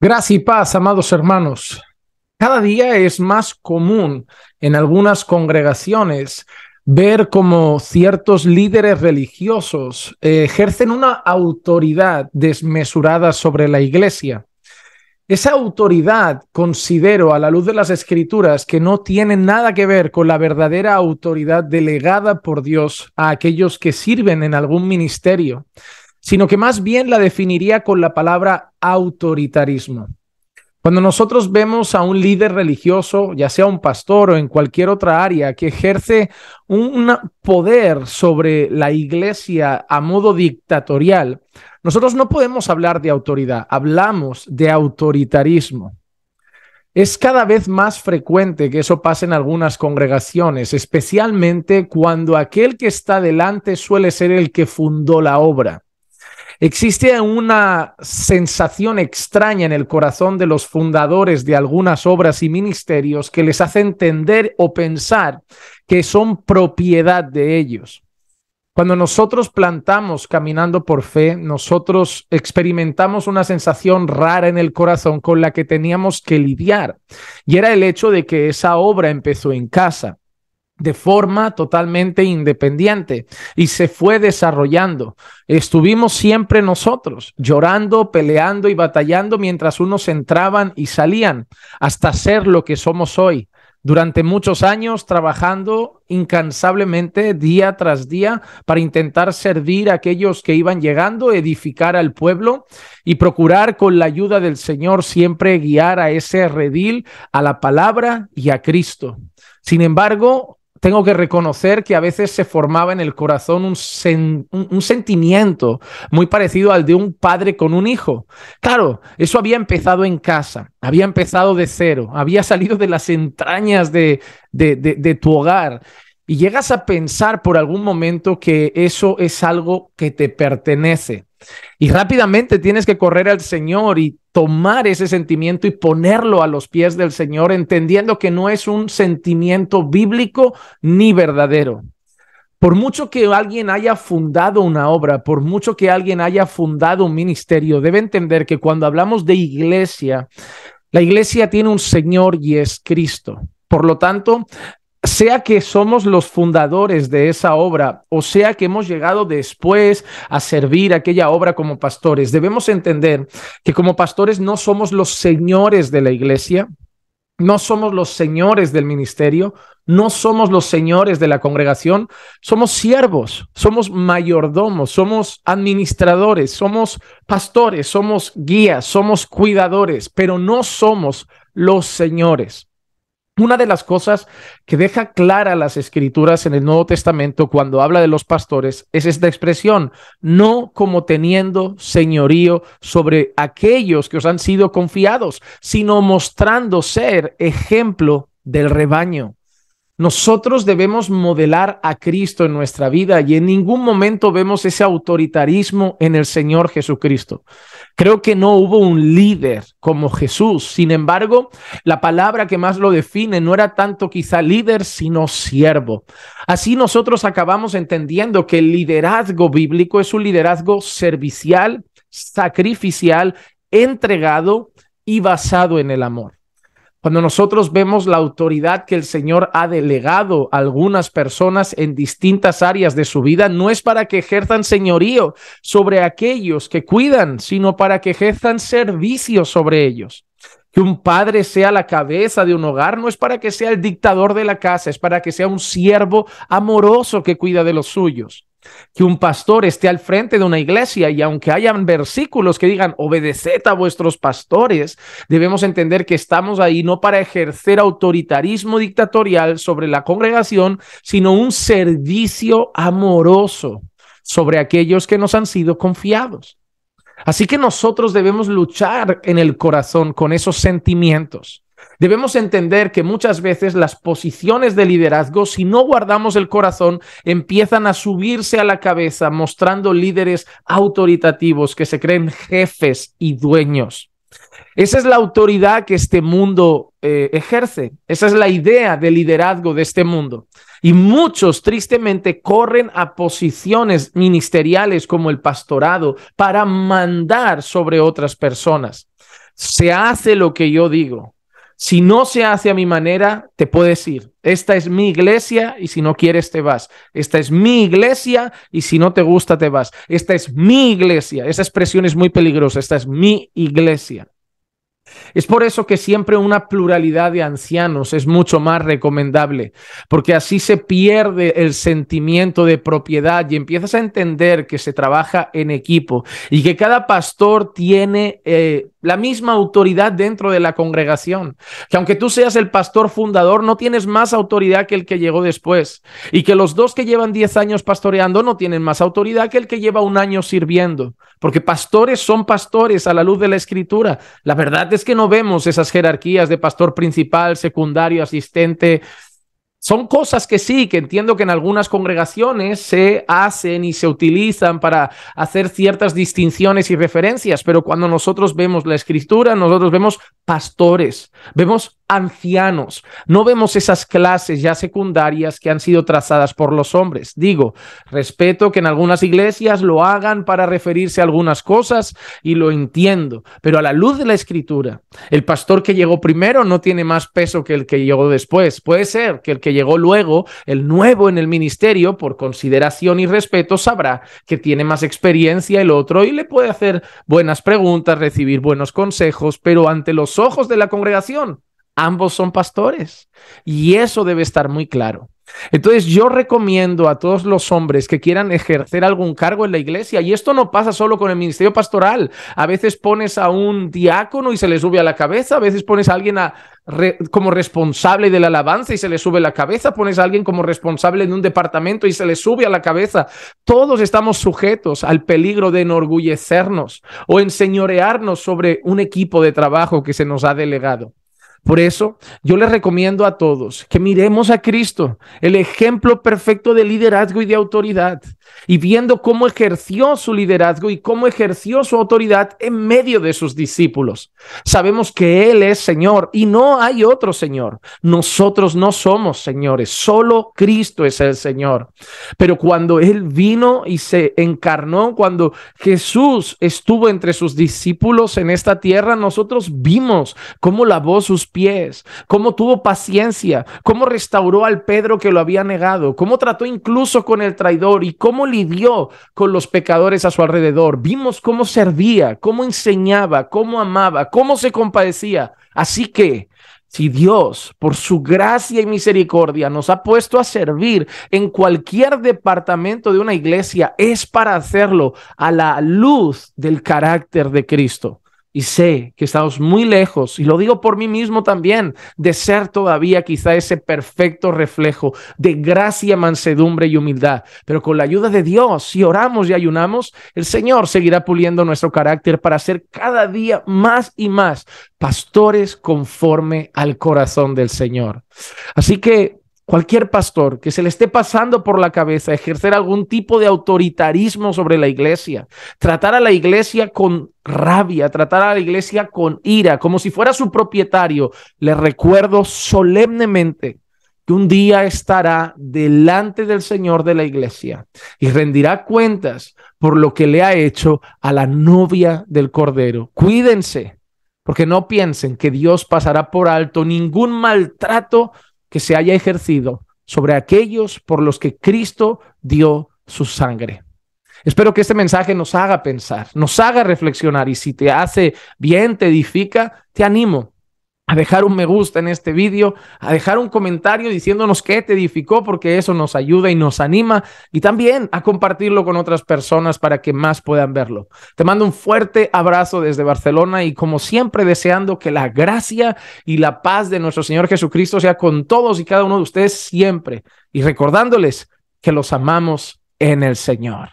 Gracias y paz, amados hermanos. Cada día es más común en algunas congregaciones ver cómo ciertos líderes religiosos eh, ejercen una autoridad desmesurada sobre la iglesia. Esa autoridad considero a la luz de las escrituras que no tiene nada que ver con la verdadera autoridad delegada por Dios a aquellos que sirven en algún ministerio, sino que más bien la definiría con la palabra autoritarismo. Cuando nosotros vemos a un líder religioso, ya sea un pastor o en cualquier otra área, que ejerce un poder sobre la iglesia a modo dictatorial, nosotros no podemos hablar de autoridad, hablamos de autoritarismo. Es cada vez más frecuente que eso pase en algunas congregaciones, especialmente cuando aquel que está delante suele ser el que fundó la obra. Existe una sensación extraña en el corazón de los fundadores de algunas obras y ministerios que les hace entender o pensar que son propiedad de ellos. Cuando nosotros plantamos caminando por fe, nosotros experimentamos una sensación rara en el corazón con la que teníamos que lidiar. Y era el hecho de que esa obra empezó en casa de forma totalmente independiente y se fue desarrollando. Estuvimos siempre nosotros llorando, peleando y batallando mientras unos entraban y salían hasta ser lo que somos hoy. Durante muchos años trabajando incansablemente día tras día para intentar servir a aquellos que iban llegando, edificar al pueblo y procurar con la ayuda del Señor siempre guiar a ese redil a la palabra y a Cristo. Sin embargo, tengo que reconocer que a veces se formaba en el corazón un, sentimiento muy parecido al de un padre con un hijo. Claro, eso había empezado en casa, había empezado de cero, había salido de las entrañas de tu hogar y llegas a pensar por algún momento que eso es algo que te pertenece. Y rápidamente tienes que correr al Señor y tomar ese sentimiento y ponerlo a los pies del Señor, entendiendo que no es un sentimiento bíblico ni verdadero. Por mucho que alguien haya fundado una obra, por mucho que alguien haya fundado un ministerio, debe entender que cuando hablamos de iglesia, la iglesia tiene un Señor y es Cristo. Por lo tanto, sea que somos los fundadores de esa obra o sea que hemos llegado después a servir aquella obra como pastores, debemos entender que como pastores no somos los señores de la iglesia, no somos los señores del ministerio, no somos los señores de la congregación, somos siervos, somos mayordomos, somos administradores, somos pastores, somos guías, somos cuidadores, pero no somos los señores. Una de las cosas que deja clara las escrituras en el Nuevo Testamento cuando habla de los pastores es esta expresión, no como teniendo señorío sobre aquellos que os han sido confiados, sino mostrando ser ejemplo del rebaño. Nosotros debemos modelar a Cristo en nuestra vida y en ningún momento vemos ese autoritarismo en el Señor Jesucristo. Creo que no hubo un líder como Jesús. Sin embargo, la palabra que más lo define no era tanto quizá líder, sino siervo. Así nosotros acabamos entendiendo que el liderazgo bíblico es un liderazgo servicial, sacrificial, entregado y basado en el amor. Cuando nosotros vemos la autoridad que el Señor ha delegado a algunas personas en distintas áreas de su vida, no es para que ejerzan señorío sobre aquellos que cuidan, sino para que ejerzan servicio sobre ellos. Que un padre sea la cabeza de un hogar no es para que sea el dictador de la casa, es para que sea un siervo amoroso que cuida de los suyos que un pastor esté al frente de una iglesia y aunque hayan versículos que digan obedeced a vuestros pastores, debemos entender que estamos ahí no para ejercer autoritarismo dictatorial sobre la congregación, sino un servicio amoroso sobre aquellos que nos han sido confiados. Así que nosotros debemos luchar en el corazón con esos sentimientos Debemos entender que muchas veces las posiciones de liderazgo, si no guardamos el corazón, empiezan a subirse a la cabeza, mostrando líderes autoritativos que se creen jefes y dueños. Esa es la autoridad que este mundo eh, ejerce. Esa es la idea de liderazgo de este mundo. Y muchos, tristemente, corren a posiciones ministeriales como el pastorado para mandar sobre otras personas. Se hace lo que yo digo, si no se hace a mi manera, te puedes ir. Esta es mi iglesia y si no quieres, te vas. Esta es mi iglesia y si no te gusta, te vas. Esta es mi iglesia. Esa expresión es muy peligrosa. Esta es mi iglesia. Es por eso que siempre una pluralidad de ancianos es mucho más recomendable, porque así se pierde el sentimiento de propiedad y empiezas a entender que se trabaja en equipo y que cada pastor tiene eh, la misma autoridad dentro de la congregación, que aunque tú seas el pastor fundador, no tienes más autoridad que el que llegó después y que los dos que llevan 10 años pastoreando no tienen más autoridad que el que lleva un año sirviendo, porque pastores son pastores a la luz de la escritura. La verdad es que no vemos esas jerarquías de pastor principal, secundario, asistente, son cosas que sí, que entiendo que en algunas congregaciones se hacen y se utilizan para hacer ciertas distinciones y referencias, pero cuando nosotros vemos la escritura, nosotros vemos pastores, vemos ancianos, no vemos esas clases ya secundarias que han sido trazadas por los hombres. Digo, respeto que en algunas iglesias lo hagan para referirse a algunas cosas y lo entiendo, pero a la luz de la escritura, el pastor que llegó primero no tiene más peso que el que llegó después. Puede ser que el que llegó luego, el nuevo en el ministerio, por consideración y respeto, sabrá que tiene más experiencia el otro y le puede hacer buenas preguntas, recibir buenos consejos, pero ante los ojos de la congregación ambos son pastores. Y eso debe estar muy claro. Entonces yo recomiendo a todos los hombres que quieran ejercer algún cargo en la iglesia, y esto no pasa solo con el ministerio pastoral, a veces pones a un diácono y se le sube a la cabeza, a veces pones a alguien como responsable de la alabanza y se le sube a la cabeza, pones a alguien como responsable de un departamento y se le sube a la cabeza. Todos estamos sujetos al peligro de enorgullecernos o enseñorearnos sobre un equipo de trabajo que se nos ha delegado. Por eso yo les recomiendo a todos que miremos a Cristo, el ejemplo perfecto de liderazgo y de autoridad, y viendo cómo ejerció su liderazgo y cómo ejerció su autoridad en medio de sus discípulos. Sabemos que Él es Señor y no hay otro Señor. Nosotros no somos señores, solo Cristo es el Señor. Pero cuando Él vino y se encarnó, cuando Jesús estuvo entre sus discípulos en esta tierra, nosotros vimos cómo lavó sus pies, cómo tuvo paciencia, cómo restauró al Pedro que lo había negado, cómo trató incluso con el traidor y cómo lidió con los pecadores a su alrededor. Vimos cómo servía, cómo enseñaba, cómo amaba, cómo se compadecía. Así que... Si Dios, por su gracia y misericordia, nos ha puesto a servir en cualquier departamento de una iglesia, es para hacerlo a la luz del carácter de Cristo. Y sé que estamos muy lejos, y lo digo por mí mismo también, de ser todavía quizá ese perfecto reflejo de gracia, mansedumbre y humildad. Pero con la ayuda de Dios, si oramos y ayunamos, el Señor seguirá puliendo nuestro carácter para ser cada día más y más pastores conforme al corazón del Señor. Así que cualquier pastor que se le esté pasando por la cabeza ejercer algún tipo de autoritarismo sobre la iglesia, tratar a la iglesia con rabia, tratar a la iglesia con ira, como si fuera su propietario, le recuerdo solemnemente que un día estará delante del Señor de la iglesia y rendirá cuentas por lo que le ha hecho a la novia del Cordero. Cuídense, porque no piensen que Dios pasará por alto ningún maltrato que se haya ejercido sobre aquellos por los que Cristo dio su sangre. Espero que este mensaje nos haga pensar, nos haga reflexionar y si te hace bien, te edifica, te animo a dejar un me gusta en este vídeo, a dejar un comentario diciéndonos qué te edificó, porque eso nos ayuda y nos anima, y también a compartirlo con otras personas para que más puedan verlo. Te mando un fuerte abrazo desde Barcelona y como siempre deseando que la gracia y la paz de nuestro Señor Jesucristo sea con todos y cada uno de ustedes siempre, y recordándoles que los amamos en el Señor.